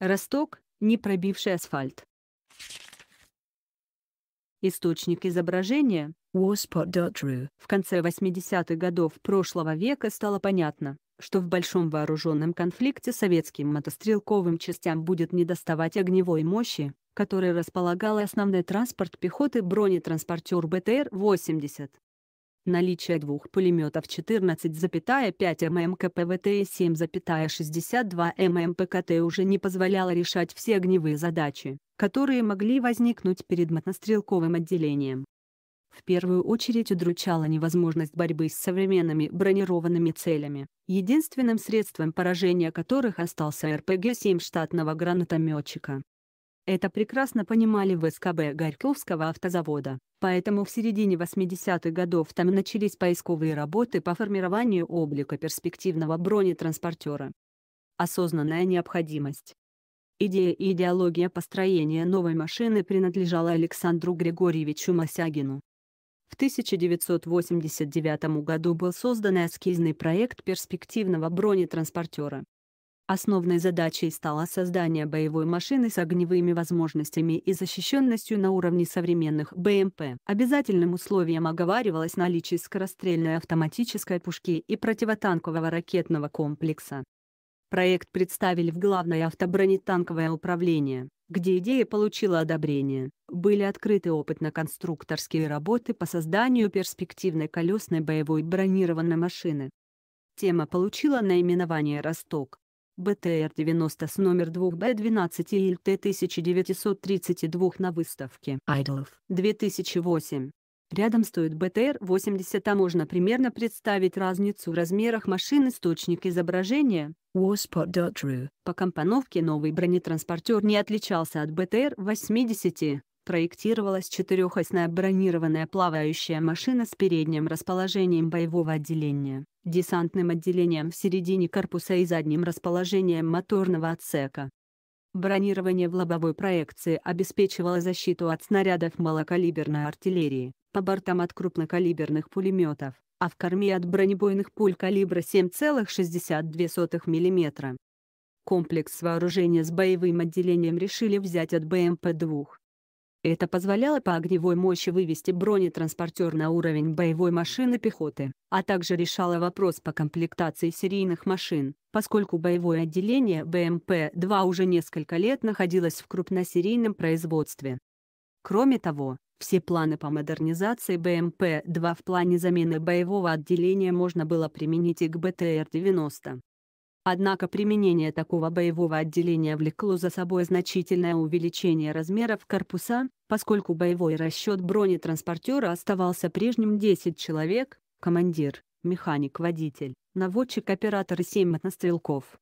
Росток, не пробивший асфальт. Источник изображения Warspot.ru в конце 80-х годов прошлого века стало понятно, что в большом вооруженном конфликте советским мотострелковым частям будет недоставать огневой мощи, которой располагал основной транспорт пехоты бронетранспортер БТР-80 наличие двух пулеметов 14,5 мм КПВТ и 7,62 мм ПКТ уже не позволяло решать все огневые задачи, которые могли возникнуть перед мотострелковым отделением. В первую очередь удручала невозможность борьбы с современными бронированными целями, единственным средством поражения которых остался РПГ-7 штатного гранатометчика. Это прекрасно понимали в СКБ Горьковского автозавода. Поэтому в середине 80-х годов там начались поисковые работы по формированию облика перспективного бронетранспортера. Осознанная необходимость. Идея и идеология построения новой машины принадлежала Александру Григорьевичу Мосягину. В 1989 году был создан эскизный проект перспективного бронетранспортера. Основной задачей стало создание боевой машины с огневыми возможностями и защищенностью на уровне современных БМП. Обязательным условием оговаривалось наличие скорострельной автоматической пушки и противотанкового ракетного комплекса. Проект представили в Главное автобронетанковое управление, где идея получила одобрение. Были открыты опытно-конструкторские работы по созданию перспективной колесной боевой бронированной машины. Тема получила наименование «Росток». БТР-90 с номер 2Б12 и ИЛТ-1932 на выставке «Айдолов» 2008. Рядом стоит БТР-80, а можно примерно представить разницу в размерах машин источник изображения. Warspot.ru По компоновке новый бронетранспортер не отличался от БТР-80 спроектировалась четырехосная бронированная плавающая машина с передним расположением боевого отделения, десантным отделением в середине корпуса и задним расположением моторного отсека. Бронирование в лобовой проекции обеспечивало защиту от снарядов малокалиберной артиллерии, по бортам от крупнокалиберных пулеметов, а в корме от бронебойных пуль калибра 7,62 мм. Комплекс вооружения с боевым отделением решили взять от БМП-2, это позволяло по огневой мощи вывести бронетранспортер на уровень боевой машины пехоты, а также решало вопрос по комплектации серийных машин, поскольку боевое отделение БМП-2 уже несколько лет находилось в крупносерийном производстве. Кроме того, все планы по модернизации БМП-2 в плане замены боевого отделения можно было применить и к БТР-90. Однако применение такого боевого отделения влекло за собой значительное увеличение размеров корпуса, поскольку боевой расчет бронетранспортера оставался прежним 10 человек, командир, механик-водитель, наводчик-оператор и 7 однострелков.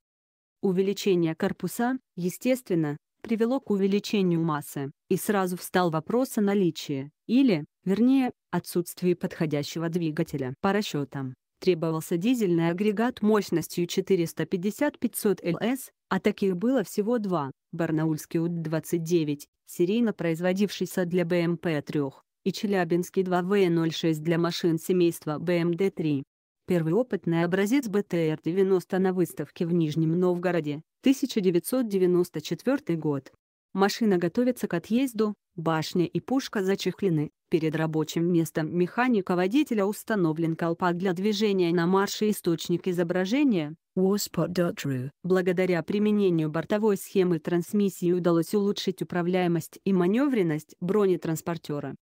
Увеличение корпуса, естественно, привело к увеличению массы, и сразу встал вопрос о наличии, или, вернее, отсутствии подходящего двигателя по расчетам требовался дизельный агрегат мощностью 450-500 ЛС, а таких было всего два, Барнаульский УД-29, серийно производившийся для БМП-3, и Челябинский 2В-06 для машин семейства БМД-3. Первый опытный образец БТР-90 на выставке в Нижнем Новгороде, 1994 год. Машина готовится к отъезду, башня и пушка зачехлены, Перед рабочим местом механика-водителя установлен колпак для движения на марше источник изображения, Warspot.ru. Благодаря применению бортовой схемы трансмиссии удалось улучшить управляемость и маневренность бронетранспортера.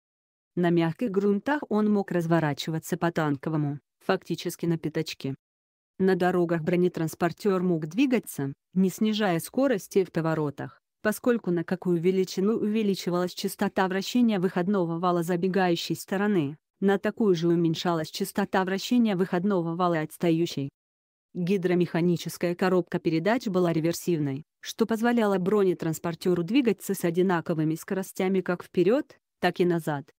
На мягких грунтах он мог разворачиваться по танковому, фактически на пятачке. На дорогах бронетранспортер мог двигаться, не снижая скорости в поворотах поскольку на какую величину увеличивалась частота вращения выходного вала забегающей стороны, на такую же уменьшалась частота вращения выходного вала отстающей. Гидромеханическая коробка передач была реверсивной, что позволяло бронетранспортеру двигаться с одинаковыми скоростями как вперед, так и назад.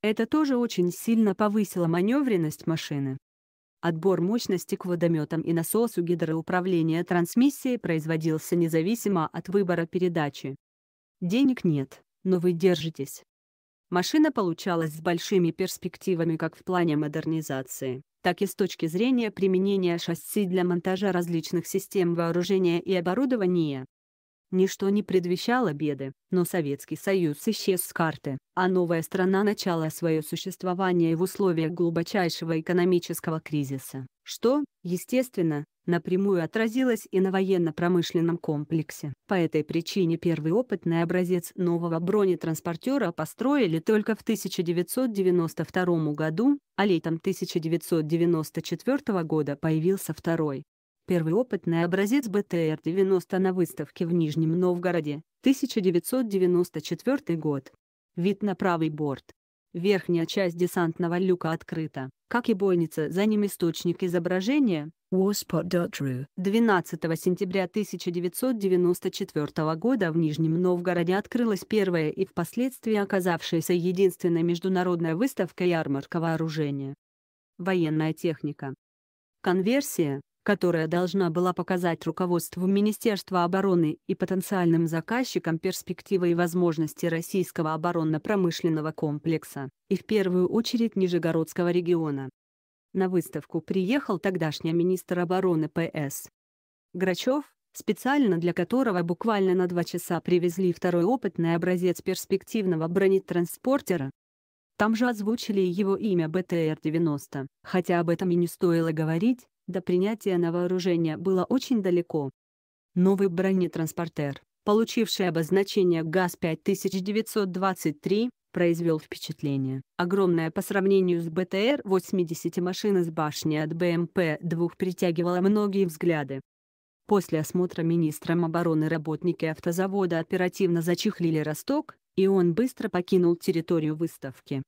Это тоже очень сильно повысило маневренность машины. Отбор мощности к водометам и насосу гидроуправления трансмиссии производился независимо от выбора передачи. Денег нет, но вы держитесь. Машина получалась с большими перспективами как в плане модернизации, так и с точки зрения применения шасси для монтажа различных систем вооружения и оборудования. Ничто не предвещало беды, но Советский Союз исчез с карты, а новая страна начала свое существование в условиях глубочайшего экономического кризиса, что, естественно, напрямую отразилось и на военно-промышленном комплексе. По этой причине первый опытный образец нового бронетранспортера построили только в 1992 году, а летом 1994 года появился второй первый опытный образец БТР-90 на выставке в Нижнем Новгороде, 1994 год. Вид на правый борт. Верхняя часть десантного люка открыта, как и бойница за ним источник изображения, Warspot.ru 12 сентября 1994 года в Нижнем Новгороде открылась первая и впоследствии оказавшаяся единственная международная выставка ярмарка вооружения. Военная техника. Конверсия которая должна была показать руководству Министерства обороны и потенциальным заказчикам перспективы и возможности российского оборонно-промышленного комплекса, и в первую очередь Нижегородского региона. На выставку приехал тогдашний министр обороны ПС. Грачев, специально для которого буквально на два часа привезли второй опытный образец перспективного бронетранспортера, там же озвучили его имя БТР-90, хотя об этом и не стоило говорить, до принятия на вооружение было очень далеко. Новый бронетранспортер, получивший обозначение ГАЗ-5923, произвел впечатление. Огромная по сравнению с БТР-80 машина с башни от БМП-2 притягивала многие взгляды. После осмотра министром обороны работники автозавода оперативно зачехлили росток, и он быстро покинул территорию выставки.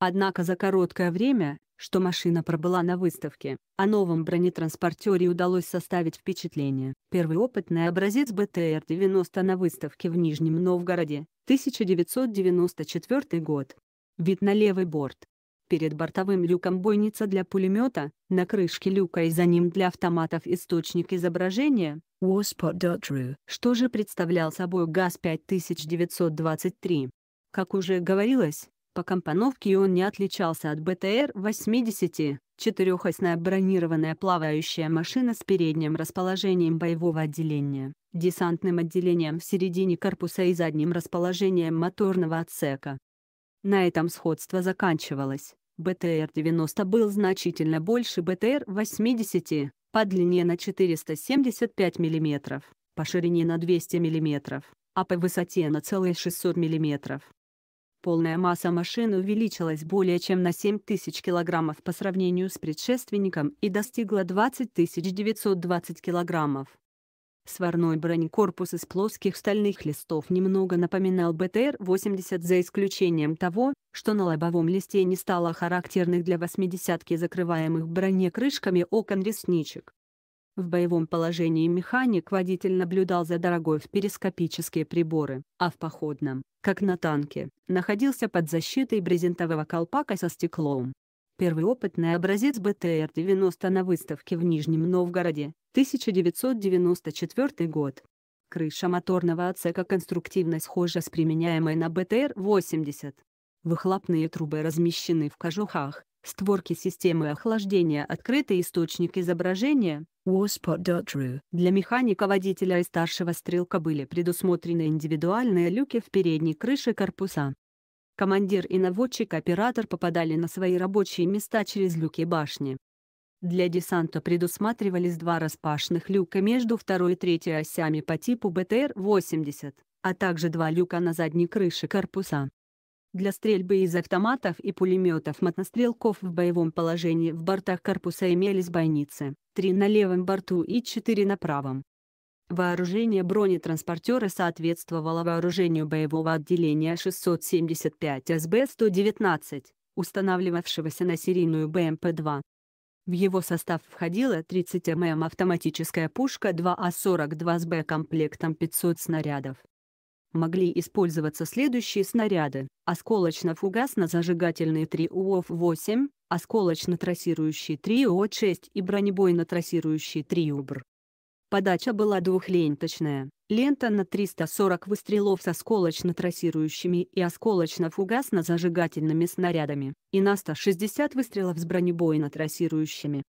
Однако за короткое время что машина пробыла на выставке. О а новом бронетранспортере удалось составить впечатление. Первый опытный образец БТР-90 на выставке в Нижнем Новгороде, 1994 год. Вид на левый борт. Перед бортовым люком бойница для пулемета, на крышке люка и за ним для автоматов источник изображения, Warspot.ru. Что же представлял собой ГАЗ-5923? Как уже говорилось, по компоновке он не отличался от БТР-80, четырехосная бронированная плавающая машина с передним расположением боевого отделения, десантным отделением в середине корпуса и задним расположением моторного отсека. На этом сходство заканчивалось. БТР-90 был значительно больше БТР-80, по длине на 475 мм, по ширине на 200 мм, а по высоте на целые 600 мм. Полная масса машин увеличилась более чем на 7 тысяч килограммов по сравнению с предшественником и достигла 20 920 килограммов. Сварной бронекорпус из плоских стальных листов немного напоминал БТР-80 за исключением того, что на лобовом листе не стало характерных для 80-ки закрываемых бронекрышками окон ресничек. В боевом положении механик водитель наблюдал за дорогой в перископические приборы, а в походном, как на танке, находился под защитой брезентового колпака со стеклом. Первый опытный образец БТР-90 на выставке в Нижнем Новгороде, 1994 год. Крыша моторного отсека конструктивно схожа с применяемой на БТР-80. Выхлопные трубы размещены в кожухах, Створки системы охлаждения открытый источник изображения Waspot.ru. Для механика, водителя и старшего стрелка были предусмотрены индивидуальные люки в передней крыше корпуса. Командир и наводчик-оператор попадали на свои рабочие места через люки башни. Для десанта предусматривались два распашных люка между второй и третьей осями по типу БТР-80, а также два люка на задней крыше корпуса для стрельбы из автоматов и пулеметов мотострелков в боевом положении в бортах корпуса имелись бойницы, три на левом борту и четыре на правом. Вооружение бронетранспортера соответствовало вооружению боевого отделения 675 СБ-119, устанавливавшегося на серийную БМП-2. В его состав входила 30 мм автоматическая пушка 2А42 а с Б-комплектом 500 снарядов, могли использоваться следующие снаряды. Осколочно-фугасно-зажигательный 3УОВ-8, осколочно-трассирующий 3УО-6 и бронебойно-трассирующий 3УБР. Подача была двухленточная, лента на 340 выстрелов с осколочно-трассирующими и осколочно-фугасно-зажигательными снарядами, и на 160 выстрелов с бронебойно-трассирующими.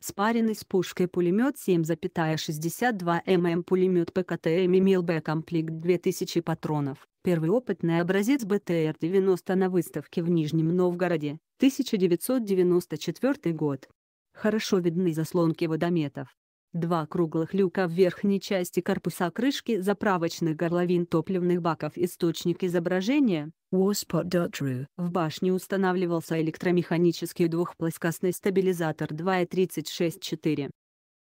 Спаренный с пушкой пулемет 7,62 мм пулемет ПКТМ имел Б-комплект 2000 патронов. Первый опытный образец БТР-90 на выставке в Нижнем Новгороде, 1994 год. Хорошо видны заслонки водометов. Два круглых люка в верхней части корпуса крышки заправочных горловин топливных баков источник изображения Warspot.ru. В башне устанавливался электромеханический двухплоскостный стабилизатор 2.36.4.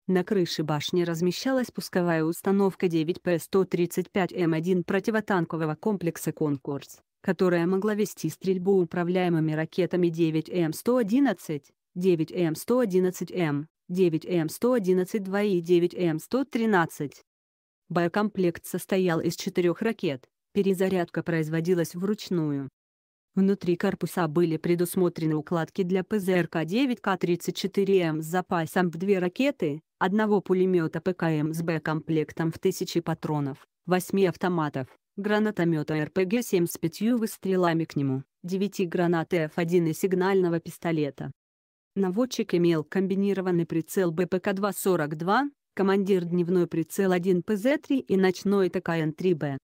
На крыше башни размещалась пусковая установка 9P-135М1 противотанкового комплекса «Конкорс», которая могла вести стрельбу управляемыми ракетами 9М111, 9М111М, эм, 9М111-2 эм, эм, и 9М113. Боекомплект состоял из четырех ракет, перезарядка производилась вручную. Внутри корпуса были предусмотрены укладки для ПЗРК-9К-34М с запасом в две ракеты, одного пулемета ПКМ с Б-комплектом в тысячи патронов, восьми автоматов, гранатомета РПГ-7 с пятью выстрелами к нему, девяти гранат F1 и сигнального пистолета. Наводчик имел комбинированный прицел БПК-242, командир дневной прицел 1ПЗ-3 и ночной ТКН-3Б.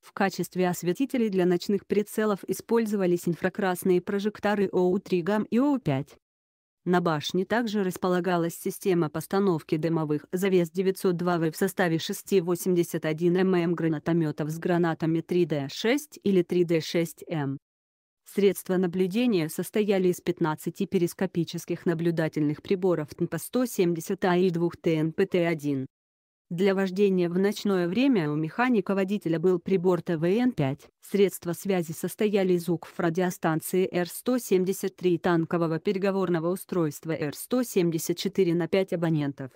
В качестве осветителей для ночных прицелов использовались инфракрасные прожекторы ОУ-3 ГАМ и ОУ-5. На башне также располагалась система постановки дымовых завес 902В в составе 6,81 ММ гранатометов с гранатами 3D6 или 3D6М. Средства наблюдения состояли из 15 перископических наблюдательных приборов ТНП-170А а и двух ТНПТ-1. Для вождения в ночное время у механика-водителя был прибор ТВН-5. Средства связи состояли из УКФ радиостанции Р-173 танкового переговорного устройства Р-174 на 5 абонентов.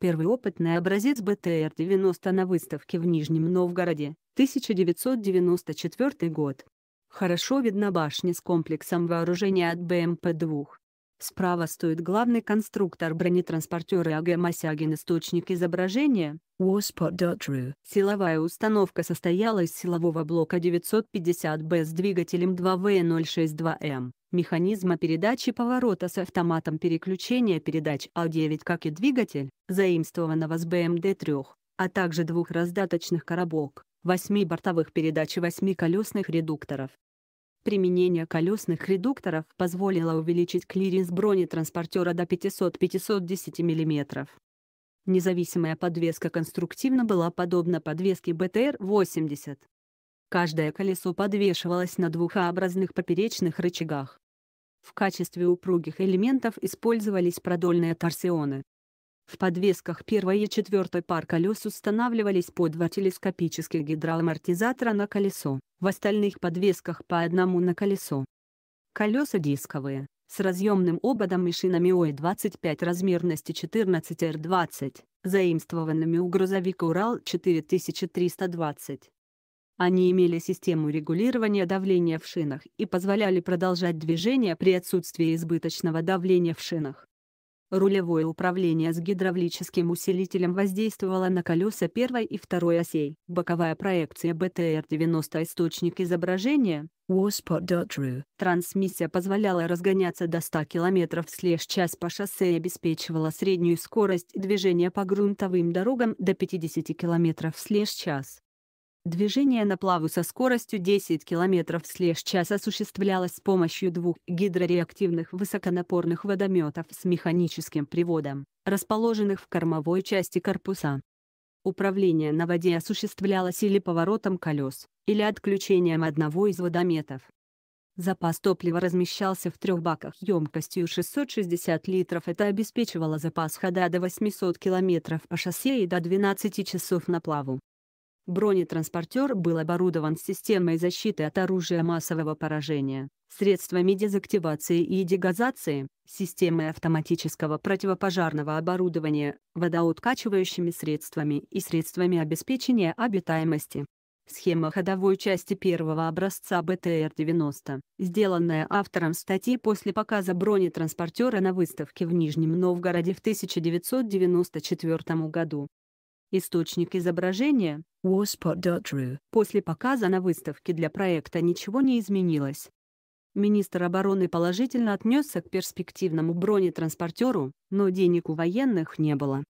Первый опытный образец БТР-90 на выставке в Нижнем Новгороде, 1994 год. Хорошо видна башня с комплексом вооружения от БМП-2. Справа стоит главный конструктор бронетранспортера АГ «Мосягин» источник изображения, Warspot.ru. Силовая установка состояла из силового блока 950Б с двигателем 2В062М, механизма передачи поворота с автоматом переключения передач А9 как и двигатель, заимствованного с БМД-3, а также двух раздаточных коробок. 8 бортовых передач и 8 колесных редукторов. Применение колесных редукторов позволило увеличить клиренс бронетранспортера до 500-510 мм. Независимая подвеска конструктивно была подобна подвеске БТР-80. Каждое колесо подвешивалось на двухообразных поперечных рычагах. В качестве упругих элементов использовались продольные торсионы. В подвесках первой и четвертой пар колес устанавливались по два телескопических гидроамортизатора на колесо, в остальных подвесках по одному на колесо. Колеса дисковые, с разъемным ободом и шинами ОИ-25 размерности 14R20, заимствованными у грузовика «Урал-4320». Они имели систему регулирования давления в шинах и позволяли продолжать движение при отсутствии избыточного давления в шинах. Рулевое управление с гидравлическим усилителем воздействовало на колеса первой и второй осей. Боковая проекция бтр 90 источник изображения Warspot.ru. Трансмиссия позволяла разгоняться до 100 км слеж час по шоссе и обеспечивала среднюю скорость движения по грунтовым дорогам до 50 км слеж час. Движение на плаву со скоростью 10 км слеж час осуществлялось с помощью двух гидрореактивных высоконапорных водометов с механическим приводом, расположенных в кормовой части корпуса. Управление на воде осуществлялось или поворотом колес, или отключением одного из водометов. Запас топлива размещался в трех баках емкостью 660 литров. Это обеспечивало запас хода до 800 км по шоссе и до 12 часов на плаву. Бронетранспортер был оборудован системой защиты от оружия массового поражения, средствами дезактивации и дегазации, системой автоматического противопожарного оборудования, водооткачивающими средствами и средствами обеспечения обитаемости. Схема ходовой части первого образца БТР-90, сделанная автором статьи после показа бронетранспортера на выставке в Нижнем Новгороде в 1994 году, Источник изображения – waspot.ru. После показа на выставке для проекта ничего не изменилось. Министр обороны положительно отнесся к перспективному бронетранспортеру, но денег у военных не было.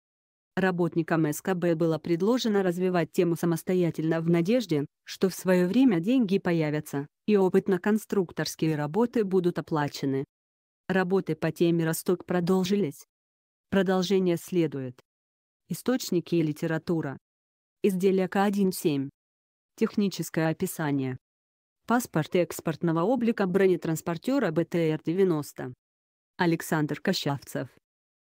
Работникам СКБ было предложено развивать тему самостоятельно в надежде, что в свое время деньги появятся, и опытно-конструкторские работы будут оплачены. Работы по теме «Росток» продолжились. Продолжение следует. Источники и литература. Изделие к 17 Техническое описание. Паспорт экспортного облика бронетранспортера БТР-90. Александр Кощавцев.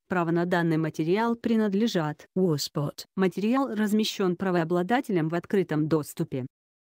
Право на данный материал принадлежат Warspot. Материал размещен правообладателем в открытом доступе.